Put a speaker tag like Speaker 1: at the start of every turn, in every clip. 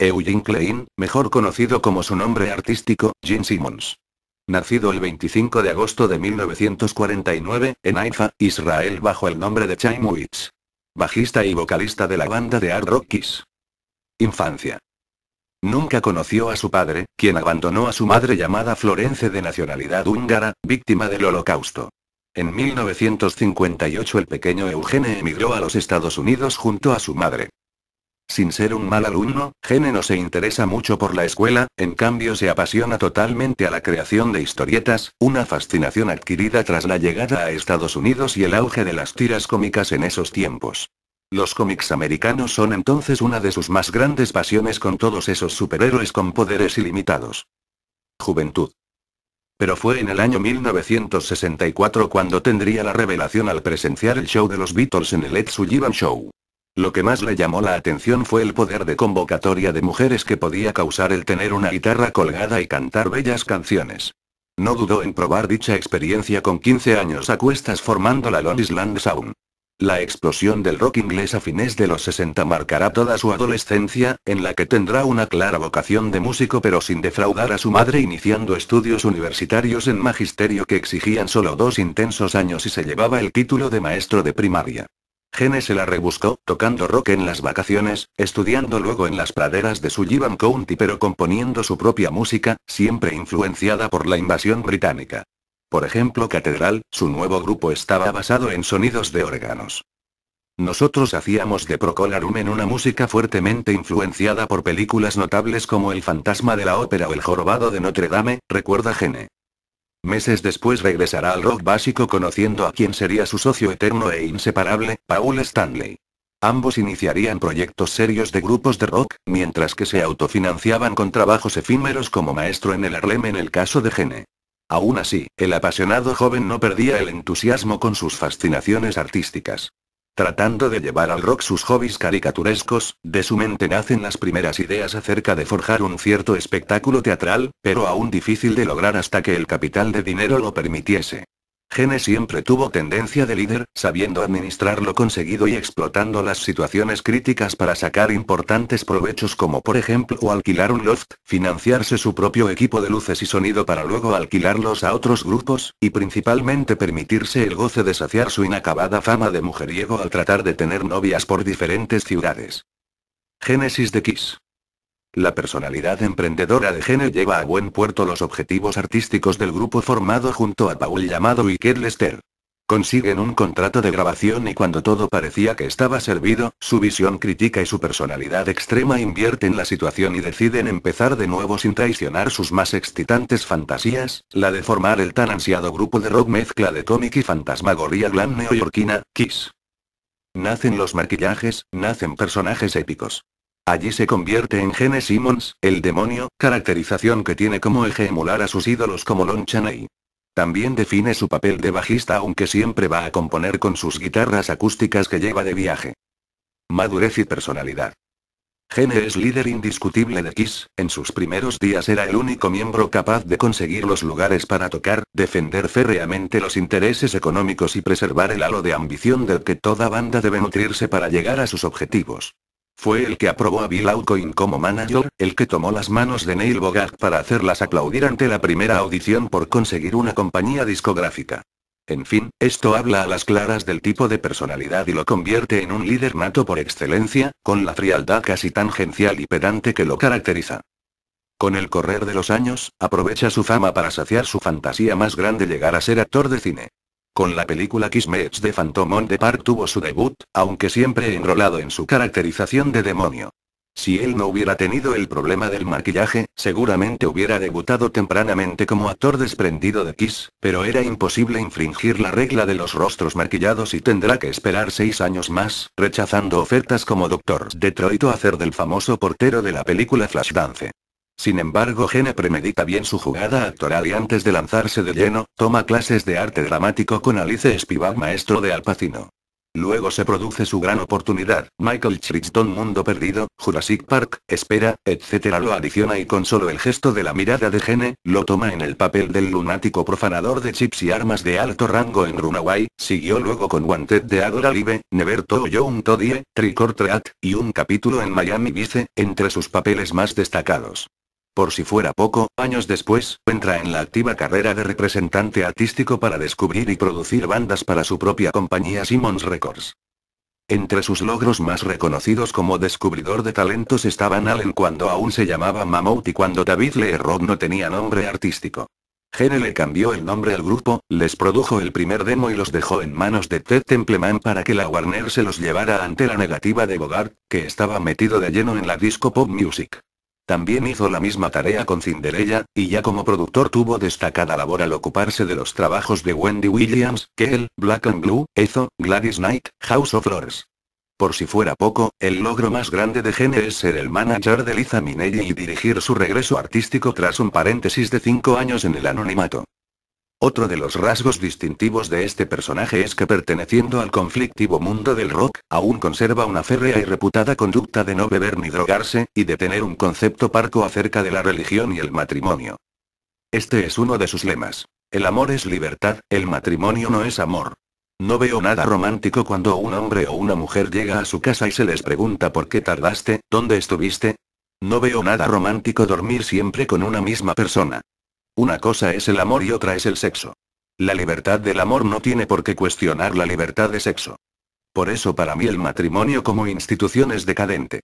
Speaker 1: Eugene Klein, mejor conocido como su nombre artístico, Gene Simmons. Nacido el 25 de agosto de 1949, en Haifa, Israel bajo el nombre de Chaimowitz, Bajista y vocalista de la banda de hard Rockies. Infancia. Nunca conoció a su padre, quien abandonó a su madre llamada Florence de nacionalidad húngara, víctima del holocausto. En 1958 el pequeño Eugene emigró a los Estados Unidos junto a su madre. Sin ser un mal alumno, Gene no se interesa mucho por la escuela, en cambio se apasiona totalmente a la creación de historietas, una fascinación adquirida tras la llegada a Estados Unidos y el auge de las tiras cómicas en esos tiempos. Los cómics americanos son entonces una de sus más grandes pasiones con todos esos superhéroes con poderes ilimitados. Juventud. Pero fue en el año 1964 cuando tendría la revelación al presenciar el show de los Beatles en el Ed Sullivan Show. Lo que más le llamó la atención fue el poder de convocatoria de mujeres que podía causar el tener una guitarra colgada y cantar bellas canciones. No dudó en probar dicha experiencia con 15 años a cuestas formando la Long Island Sound. La explosión del rock inglés a fines de los 60 marcará toda su adolescencia, en la que tendrá una clara vocación de músico pero sin defraudar a su madre iniciando estudios universitarios en magisterio que exigían solo dos intensos años y se llevaba el título de maestro de primaria. Gene se la rebuscó, tocando rock en las vacaciones, estudiando luego en las praderas de Sullivan County pero componiendo su propia música, siempre influenciada por la invasión británica. Por ejemplo, Catedral, su nuevo grupo estaba basado en sonidos de órganos. Nosotros hacíamos de Procolarum en una música fuertemente influenciada por películas notables como El fantasma de la ópera o El jorobado de Notre Dame, recuerda Gene. Meses después regresará al rock básico conociendo a quien sería su socio eterno e inseparable, Paul Stanley. Ambos iniciarían proyectos serios de grupos de rock, mientras que se autofinanciaban con trabajos efímeros como maestro en el Harlem en el caso de Gene. Aún así, el apasionado joven no perdía el entusiasmo con sus fascinaciones artísticas. Tratando de llevar al rock sus hobbies caricaturescos, de su mente nacen las primeras ideas acerca de forjar un cierto espectáculo teatral, pero aún difícil de lograr hasta que el capital de dinero lo permitiese. Gene siempre tuvo tendencia de líder, sabiendo administrar lo conseguido y explotando las situaciones críticas para sacar importantes provechos como por ejemplo alquilar un loft, financiarse su propio equipo de luces y sonido para luego alquilarlos a otros grupos, y principalmente permitirse el goce de saciar su inacabada fama de mujeriego al tratar de tener novias por diferentes ciudades. Génesis de Kiss la personalidad emprendedora de Gene lleva a buen puerto los objetivos artísticos del grupo formado junto a Paul llamado y Lester. Consiguen un contrato de grabación y cuando todo parecía que estaba servido, su visión crítica y su personalidad extrema invierten la situación y deciden empezar de nuevo sin traicionar sus más excitantes fantasías, la de formar el tan ansiado grupo de rock mezcla de cómic y fantasmagoría glam neoyorquina, Kiss. Nacen los maquillajes, nacen personajes épicos. Allí se convierte en Gene Simmons, el demonio, caracterización que tiene como eje emular a sus ídolos como Lon Chaney. También define su papel de bajista aunque siempre va a componer con sus guitarras acústicas que lleva de viaje. Madurez y personalidad. Gene es líder indiscutible de Kiss, en sus primeros días era el único miembro capaz de conseguir los lugares para tocar, defender férreamente los intereses económicos y preservar el halo de ambición del que toda banda debe nutrirse para llegar a sus objetivos. Fue el que aprobó a Bill Alcoin como manager, el que tomó las manos de Neil Bogart para hacerlas aplaudir ante la primera audición por conseguir una compañía discográfica. En fin, esto habla a las claras del tipo de personalidad y lo convierte en un líder nato por excelencia, con la frialdad casi tangencial y pedante que lo caracteriza. Con el correr de los años, aprovecha su fama para saciar su fantasía más grande llegar a ser actor de cine. Con la película Kiss Meets de Phantom on the Park tuvo su debut, aunque siempre enrolado en su caracterización de demonio. Si él no hubiera tenido el problema del maquillaje, seguramente hubiera debutado tempranamente como actor desprendido de Kiss, pero era imposible infringir la regla de los rostros maquillados y tendrá que esperar seis años más, rechazando ofertas como Doctor Detroit o hacer del famoso portero de la película Flashdance. Sin embargo, Gene premedita bien su jugada actoral y antes de lanzarse de lleno, toma clases de arte dramático con Alice Spivak, maestro de Alpacino. Luego se produce su gran oportunidad, Michael Crichton Mundo Perdido, Jurassic Park, Espera, etc. lo adiciona y con solo el gesto de la mirada de Gene, lo toma en el papel del lunático profanador de chips y armas de alto rango en Runaway, siguió luego con Wanted de Adora Live, Never To Yo Un Todie, Tricor Treat, y un capítulo en Miami Vice, entre sus papeles más destacados. Por si fuera poco, años después, entra en la activa carrera de representante artístico para descubrir y producir bandas para su propia compañía Simmons Records. Entre sus logros más reconocidos como descubridor de talentos estaban Allen cuando aún se llamaba Mammoth y cuando David Lee Roth no tenía nombre artístico. Gene le cambió el nombre al grupo, les produjo el primer demo y los dejó en manos de Ted Templeman para que la Warner se los llevara ante la negativa de Bogart, que estaba metido de lleno en la disco pop music. También hizo la misma tarea con Cinderella, y ya como productor tuvo destacada labor al ocuparse de los trabajos de Wendy Williams, Kell, Black and Blue, Ezo, Gladys Knight, House of Lords. Por si fuera poco, el logro más grande de Gene es ser el manager de Liza Minelli y dirigir su regreso artístico tras un paréntesis de cinco años en el anonimato. Otro de los rasgos distintivos de este personaje es que perteneciendo al conflictivo mundo del rock, aún conserva una férrea y reputada conducta de no beber ni drogarse, y de tener un concepto parco acerca de la religión y el matrimonio. Este es uno de sus lemas. El amor es libertad, el matrimonio no es amor. No veo nada romántico cuando un hombre o una mujer llega a su casa y se les pregunta por qué tardaste, dónde estuviste. No veo nada romántico dormir siempre con una misma persona. Una cosa es el amor y otra es el sexo. La libertad del amor no tiene por qué cuestionar la libertad de sexo. Por eso para mí el matrimonio como institución es decadente.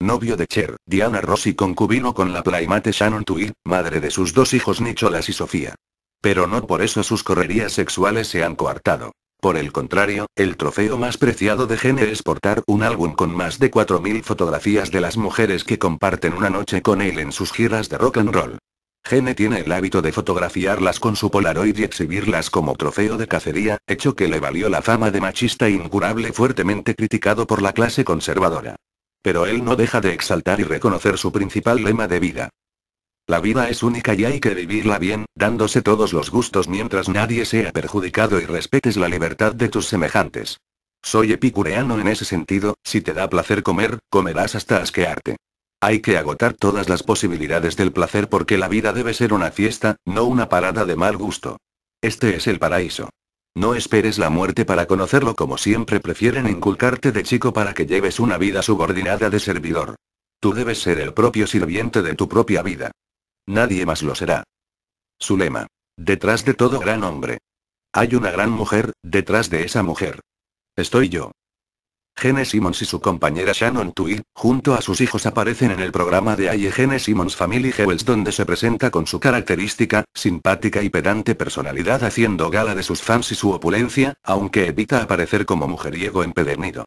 Speaker 1: Novio de Cher, Diana Ross y concubino con la playmate Shannon Tweed, madre de sus dos hijos Nicholas y Sofía. Pero no por eso sus correrías sexuales se han coartado. Por el contrario, el trofeo más preciado de Gene es portar un álbum con más de 4.000 fotografías de las mujeres que comparten una noche con él en sus giras de rock and roll. Gene tiene el hábito de fotografiarlas con su Polaroid y exhibirlas como trofeo de cacería, hecho que le valió la fama de machista incurable fuertemente criticado por la clase conservadora. Pero él no deja de exaltar y reconocer su principal lema de vida. La vida es única y hay que vivirla bien, dándose todos los gustos mientras nadie sea perjudicado y respetes la libertad de tus semejantes. Soy epicureano en ese sentido, si te da placer comer, comerás hasta asquearte. Hay que agotar todas las posibilidades del placer porque la vida debe ser una fiesta, no una parada de mal gusto. Este es el paraíso. No esperes la muerte para conocerlo como siempre prefieren inculcarte de chico para que lleves una vida subordinada de servidor. Tú debes ser el propio sirviente de tu propia vida. Nadie más lo será. Su lema. Detrás de todo gran hombre. Hay una gran mujer, detrás de esa mujer. Estoy yo. Gene Simmons y su compañera Shannon Tweed, junto a sus hijos aparecen en el programa de IE Gene Simmons Family Jewels donde se presenta con su característica, simpática y pedante personalidad haciendo gala de sus fans y su opulencia, aunque evita aparecer como mujeriego empedernido.